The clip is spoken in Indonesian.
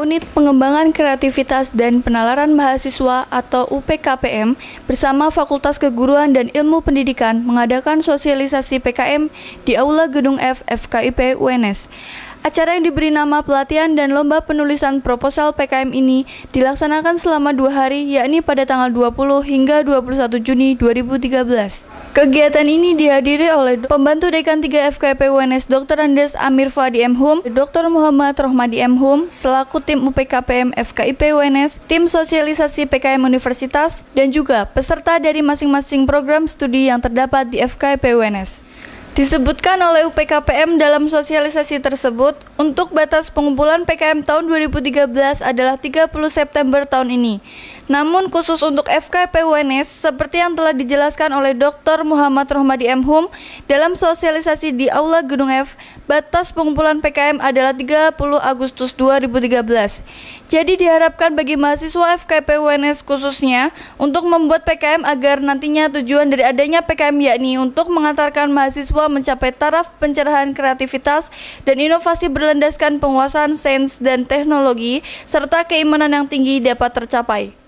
Unit Pengembangan Kreativitas dan Penalaran Mahasiswa atau UPKPM bersama Fakultas Keguruan dan Ilmu Pendidikan mengadakan sosialisasi PKM di Aula Gedung F FKIP UNS. Acara yang diberi nama pelatihan dan lomba penulisan proposal PKM ini dilaksanakan selama dua hari yakni pada tanggal 20 hingga 21 Juni 2013. Kegiatan ini dihadiri oleh pembantu dekan 3 FKP UNS Dr. Andes Amir Fadi M. Hum, Dr. Muhammad Rohmadi M. Hum, selaku tim UPKPM FKIP UNS, tim sosialisasi PKM Universitas, dan juga peserta dari masing-masing program studi yang terdapat di FKIP UNS. Disebutkan oleh UPKPM dalam sosialisasi tersebut, untuk batas pengumpulan PKM tahun 2013 adalah 30 September tahun ini. Namun khusus untuk FKP UNS, seperti yang telah dijelaskan oleh Dr. Muhammad Rohmadi M. Hum dalam sosialisasi di Aula Gedung F, batas pengumpulan PKM adalah 30 Agustus 2013. Jadi diharapkan bagi mahasiswa FKP UNS khususnya untuk membuat PKM agar nantinya tujuan dari adanya PKM yakni untuk mengantarkan mahasiswa mahasiswa mencapai taraf pencerahan kreativitas dan inovasi berlandaskan penguasaan sains dan teknologi serta keimanan yang tinggi dapat tercapai.